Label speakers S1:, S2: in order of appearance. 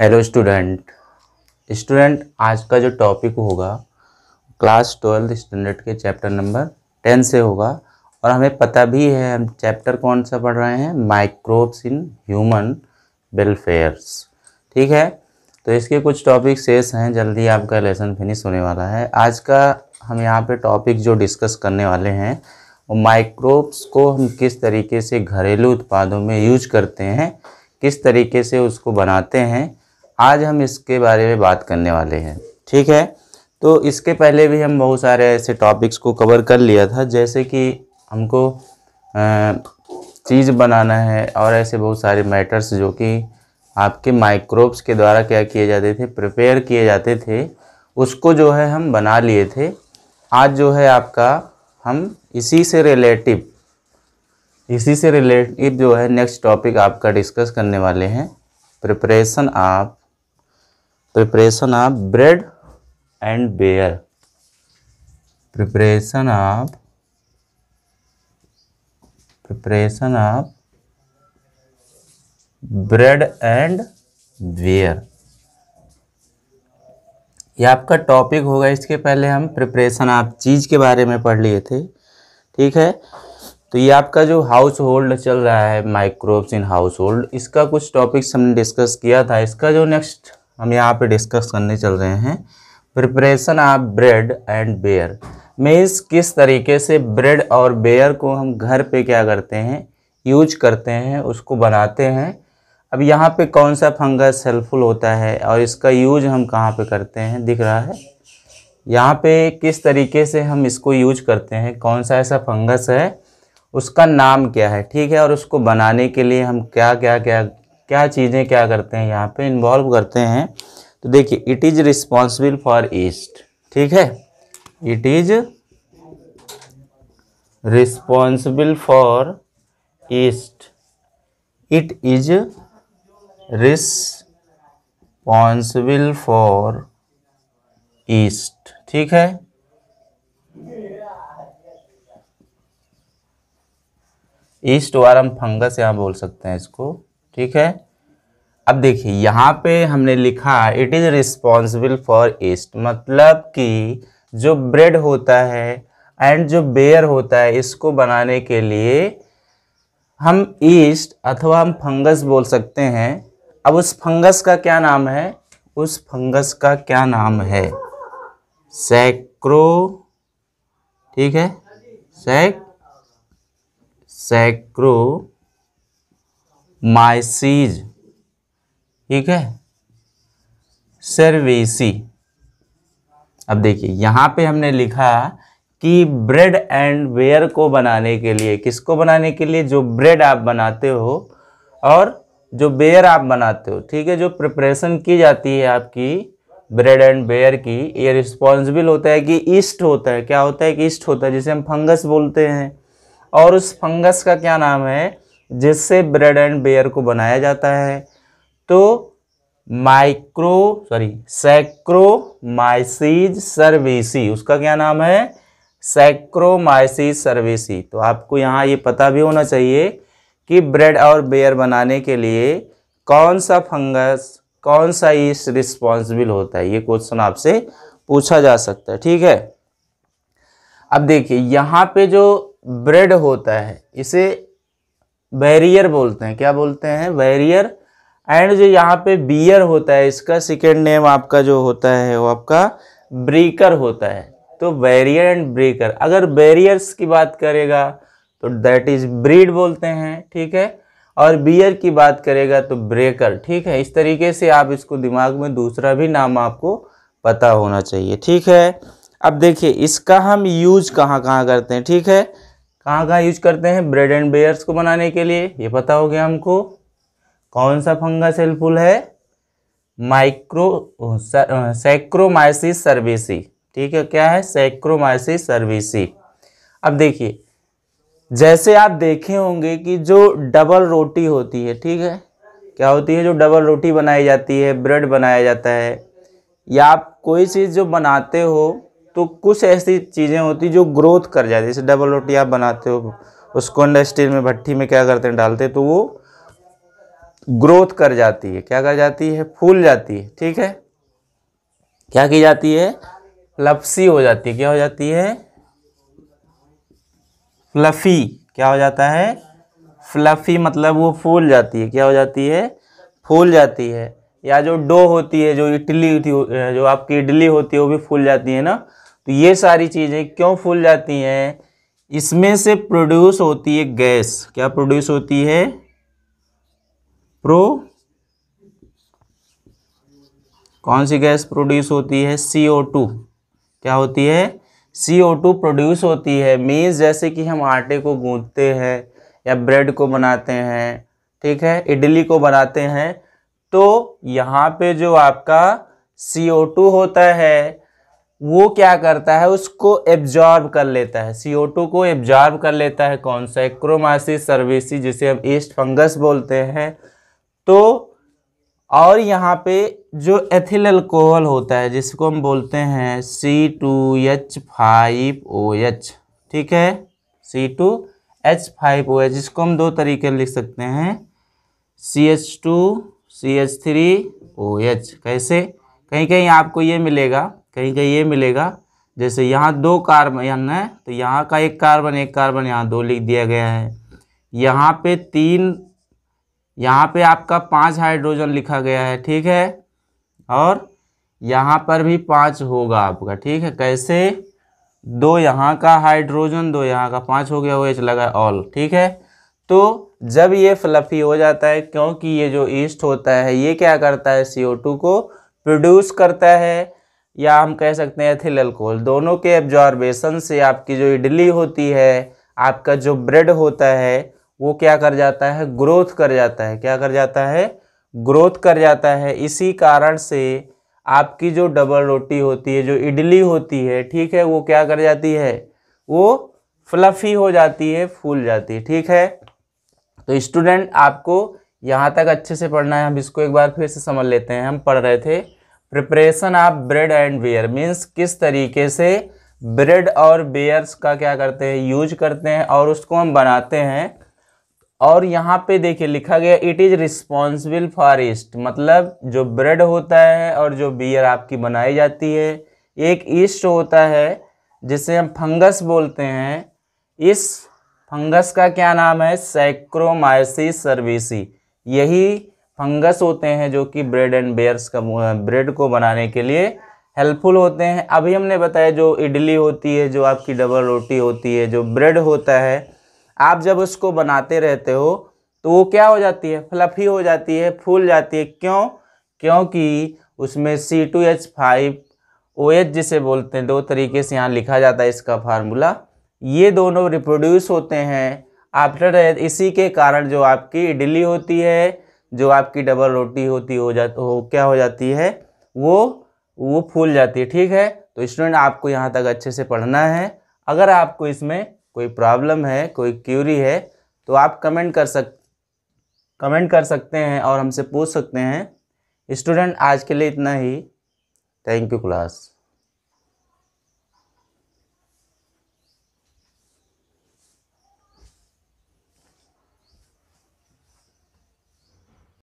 S1: hello student student आज का जो टॉपिक होगा क्लास ट्वेल्थ स्टैंडर्ड के चैप्टर नंबर टेन से होगा और हमें पता भी है हम चैप्टर कौन सा पढ़ रहे हैं माइक्रोब्स इन ह्यूमन वेलफेयर्स ठीक है तो इसके कुछ टॉपिक शेष हैं जल्दी आपका लेसन फिनिश होने वाला है आज का हम यहाँ पे टॉपिक जो डिस्कस करने वाले हैं वो माइक्रोब्स को हम किस तरीके से घरेलू उत्पादों में यूज करते हैं किस तरीके से उसको बनाते हैं आज हम इसके बारे में बात करने वाले हैं ठीक है तो इसके पहले भी हम बहुत सारे ऐसे टॉपिक्स को कवर कर लिया था जैसे कि हमको चीज़ बनाना है और ऐसे बहुत सारे मैटर्स जो कि आपके माइक्रोब्स के द्वारा क्या किए जाते थे प्रिपेयर किए जाते थे उसको जो है हम बना लिए थे आज जो है आपका हम इसी से रिलेटिव इसी से रिलेटिव जो है नेक्स्ट टॉपिक आपका डिस्कस करने वाले हैं preparation of preparation of bread and beer preparation of preparation of bread and beer ये आपका टॉपिक होगा इसके पहले हम प्रिपरेशन आप चीज़ के बारे में पढ़ लिए थे ठीक है तो ये आपका जो हाउस होल्ड चल रहा है माइक्रोब्स इन हाउस होल्ड इसका कुछ टॉपिक्स हमने डिस्कस किया था इसका जो नेक्स्ट हम यहाँ पे डिस्कस करने चल रहे हैं preparation of bread and beer means किस तरीके से ब्रेड और बेयर को हम घर पे क्या करते हैं यूज करते हैं उसको बनाते हैं अब यहाँ पे कौन सा फंगस हेल्पफुल होता है और इसका यूज हम कहाँ पे करते हैं दिख रहा है यहाँ पे किस तरीके से हम इसको यूज करते हैं कौन सा ऐसा फंगस है उसका नाम क्या है ठीक है और उसको बनाने के लिए हम क्या क्या क्या क्या चीज़ें क्या करते हैं यहाँ पे इन्वॉल्व करते हैं तो देखिए it is responsible for yeast ठीक है it is responsible for yeast it is responsible for yeast ठीक है ईस्ट वारम फंगस यहाँ बोल सकते हैं इसको ठीक है अब देखिए यहाँ पे हमने लिखा it is responsible for yeast मतलब कि जो ब्रेड होता है एंड जो बेयर होता है इसको बनाने के लिए हम ईस्ट अथवा हम फंगस बोल सकते हैं अब उस फंगस का क्या नाम है उस फंगस का क्या नाम है सैक्रो ठीक है सैक सैक्रो माइसीज ठीक है सर्वेसी अब देखिए यहां पे हमने लिखा कि ब्रेड एंड वेयर को बनाने के लिए किसको बनाने के लिए जो ब्रेड आप बनाते हो और जो बेयर आप बनाते हो ठीक है जो प्रिपरेशन की जाती है आपकी ब्रेड एंड बेयर की ये रिस्पॉन्सिबल होता है कि ईस्ट होता है क्या होता है कि ईस्ट होता है जिसे हम फंगस बोलते हैं और उस फंगस का क्या नाम है जिससे ब्रेड एंड बेयर को बनाया जाता है तो माइक्रो सॉरी सैक्रोमाइसिज सर्विसी उसका क्या नाम है सैक्रोमाइसिज सर्विसी तो आपको यहाँ ये पता भी होना चाहिए कि ब्रेड और बेयर बनाने के लिए कौन सा फंगस कौन सा इस रिस्पॉन्सिबल होता है ये क्वेश्चन आपसे पूछा जा सकता है ठीक है अब देखिए यहाँ पे जो ब्रेड होता है इसे बैरियर बोलते हैं क्या बोलते हैं बैरियर एंड जो यहाँ पे बियर होता है इसका सेकेंड नेम आपका जो होता है वो आपका ब्रेकर होता है तो बैरियर एंड ब्रेकर अगर बैरियर्स की बात करेगा तो दैट इज ब्रीड बोलते हैं ठीक है और बियर की बात करेगा तो ब्रेकर ठीक है इस तरीके से आप इसको दिमाग में दूसरा भी नाम आपको पता होना चाहिए ठीक है अब देखिए इसका हम यूज कहाँ कहाँ करते हैं ठीक है कहाँ कहाँ यूज करते हैं ब्रेड एंड बेयर्स को बनाने के लिए ये पता हो गया हमको कौन सा फंगस हेल्पफुल है माइक्रो सैक्रोमाइसिस सर्विसी ठीक है क्या है सैक्रोमाइसिस सर्विसी अब देखिए जैसे आप देखे होंगे कि जो डबल रोटी होती है ठीक है क्या होती है जो डबल रोटी बनाई जाती है ब्रेड बनाया जाता है या आप कोई चीज़ जो बनाते हो तो कुछ ऐसी चीज़ें होती जो ग्रोथ कर जाती है जैसे डबल रोटी आप बनाते हो उसको अंडा स्टील में भट्टी में क्या करते हैं डालते हैं तो वो ग्रोथ कर जाती है क्या कर जाती है फूल जाती है ठीक है क्या की जाती है लपसी हो जाती है क्या हो जाती है फ्लफी क्या हो जाता है फ्लफी मतलब वो फूल जाती है क्या हो जाती है फूल जाती है या जो डो होती है जो इडली जो आपकी इडली होती है वो भी फूल जाती है ना तो ये सारी चीज़ें क्यों फूल जाती हैं इसमें से प्रोड्यूस होती है गैस क्या प्रोड्यूस होती है प्रो कौन सी गैस प्रोड्यूस होती है सी ओ टू क्या होती है सी ओ टू प्रोड्यूस होती है मीन्स जैसे कि हम आटे को गूंथते हैं या ब्रेड को बनाते हैं ठीक है इडली को बनाते हैं तो यहाँ पे जो आपका सी ओ टू होता है वो क्या करता है उसको एब्जॉर्ब कर लेता है सी को एब्जॉर्ब कर लेता है कौन सा एक्रोमासी सर्विसी जिसे हम ईस्ट फंगस बोलते हैं तो और यहाँ पे जो एथिल अल्कोहल होता है जिसको हम बोलते हैं C two H five O H ठीक है C two H five O H इसको हम दो तरीके लिख सकते हैं C H two C H three O H कैसे कहीं कहीं आपको ये मिलेगा कहीं कहीं ये मिलेगा जैसे यहाँ दो कार्बन है तो यहाँ का एक कार्बन एक कार्बन यहाँ दो लिख दिया गया है यहाँ पे तीन यहाँ पे आपका पांच हाइड्रोजन लिखा गया है ठीक है और यहाँ पर भी पांच होगा आपका ठीक है कैसे दो यहाँ का हाइड्रोजन दो यहाँ का पांच हो गया वो एच लगा ऑल ठीक है तो जब ये फ्लफी हो जाता है क्योंकि ये जो ईस्ट होता है ये क्या करता है सी टू को प्रोड्यूस करता है या हम कह सकते हैं एथिल अल्कोहल दोनों के एब्जॉर्बेशन से आपकी जो इडली होती है आपका जो ब्रेड होता है वो क्या कर जाता है ग्रोथ कर जाता है क्या कर जाता है ग्रोथ कर जाता है इसी कारण से आपकी जो डबल रोटी होती है जो इडली होती है ठीक है वो क्या कर जाती है वो फ्लफ़ी हो जाती है फूल जाती है ठीक है तो स्टूडेंट आपको यहाँ तक अच्छे से पढ़ना है हम इसको एक बार फिर से समझ लेते हैं हम पढ़ रहे थे preparation of bread and beer means किस तरीके से ब्रेड और बेयर्स का क्या करते हैं यूज करते हैं और उसको हम बनाते हैं और यहाँ पे देखिए लिखा गया it is responsible for yeast मतलब जो ब्रेड होता है और जो बियर आपकी बनाई जाती है एक ईस्ट होता है जिसे हम फंगस बोलते हैं इस फंगस का क्या नाम है सैक्रोमाइसिस सर्विसी यही फंगस होते हैं जो कि ब्रेड एंड बेयर्स का ब्रेड को बनाने के लिए हेल्पफुल होते हैं अभी हमने बताया जो इडली होती है जो आपकी डबल रोटी होती है जो ब्रेड होता है आप जब उसको बनाते रहते हो तो वो क्या हो जाती है फ्लफी हो जाती है फूल जाती है क्यों क्योंकि उसमें C two H five O H जिसे बोलते हैं दो तरीके से यहाँ लिखा जाता है इसका फार्मूला ये दोनों रिप्रोड्यूस होते हैं आफ्टर इसी के कारण जो आपकी इडली होती है जो आपकी डबल रोटी होती हो जा हो क्या हो जाती है वो वो फूल जाती है ठीक है तो स्टूडेंट आपको यहाँ तक अच्छे से पढ़ना है अगर आपको इसमें कोई प्रॉब्लम है कोई क्यूरी है तो आप कमेंट कर सक कमेंट कर सकते हैं और हमसे पूछ सकते हैं स्टूडेंट आज के लिए इतना ही थैंक यू क्लास